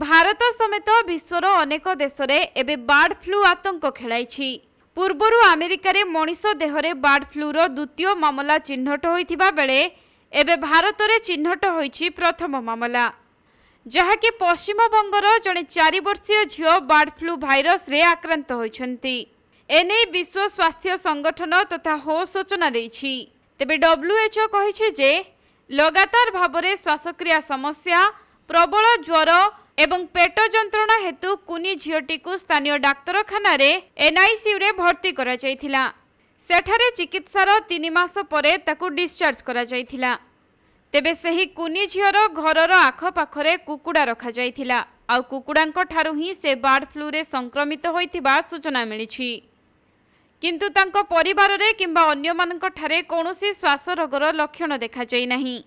ଭାରତ ସମେତ ବିଶ୍ୱର ଅନେକ ଦେଶରେ ଏବେ ବାର୍ଡ ଫ୍ଲୁ ଆତଙ୍କ ଖେଳାଇଛି ପୂର୍ବରୁ ଆମେରିକାରେ ମଣିଷ ଦେହରେ ବାର୍ଡ ଫ୍ଲୁର ଦ୍ୱିତୀୟ ମାମଲା ଚିହ୍ନଟ ହୋଇଥିବା ବେଳେ ଏବେ ଭାରତରେ ଚିହ୍ନଟ ହୋଇଛି ପ୍ରଥମ ମାମଲା ଯାହାକି ପଶ୍ଚିମବଙ୍ଗର ଜଣେ ଚାରିବର୍ଷୀୟ ଝିଅ ବାର୍ଡ ଫ୍ଲୁ ଭାଇରସରେ ଆକ୍ରାନ୍ତ ହୋଇଛନ୍ତି ଏନେଇ ବିଶ୍ୱ ସ୍ୱାସ୍ଥ୍ୟ ସଂଗଠନ ତଥା ହୋ ସୂଚନା ଦେଇଛି ତେବେ ଡବ୍ଲ୍ୟୁଏଚ୍ଓ କହିଛି ଯେ ଲଗାତାର ଭାବରେ ଶ୍ୱାସକ୍ରିୟା ସମସ୍ୟା ପ୍ରବଳ ଜ୍ୱର ଏବଂ ପେଟ ଯନ୍ତ୍ରଣା ହେତୁ କୁନି ଝିଅଟିକୁ ସ୍ଥାନୀୟ ଡାକ୍ତରଖାନାରେ ଏନ୍ଆଇସିୟୁରେ ଭର୍ତ୍ତି କରାଯାଇଥିଲା ସେଠାରେ ଚିକିତ୍ସାର ତିନି ମାସ ପରେ ତାକୁ ଡିସ୍ଚାର୍ଜ କରାଯାଇଥିଲା ତେବେ ସେହି କୁନି ଝିଅର ଘରର ଆଖପାଖରେ କୁକୁଡ଼ା ରଖାଯାଇଥିଲା ଆଉ କୁକୁଡ଼ାଙ୍କ ଠାରୁ ହିଁ ସେ ବାର୍ଡ ଫ୍ଲୁରେ ସଂକ୍ରମିତ ହୋଇଥିବା ସୂଚନା ମିଳିଛି କିନ୍ତୁ ତାଙ୍କ ପରିବାରରେ କିମ୍ବା ଅନ୍ୟମାନଙ୍କଠାରେ କୌଣସି ଶ୍ୱାସ ରୋଗର ଲକ୍ଷଣ ଦେଖାଯାଇ ନାହିଁ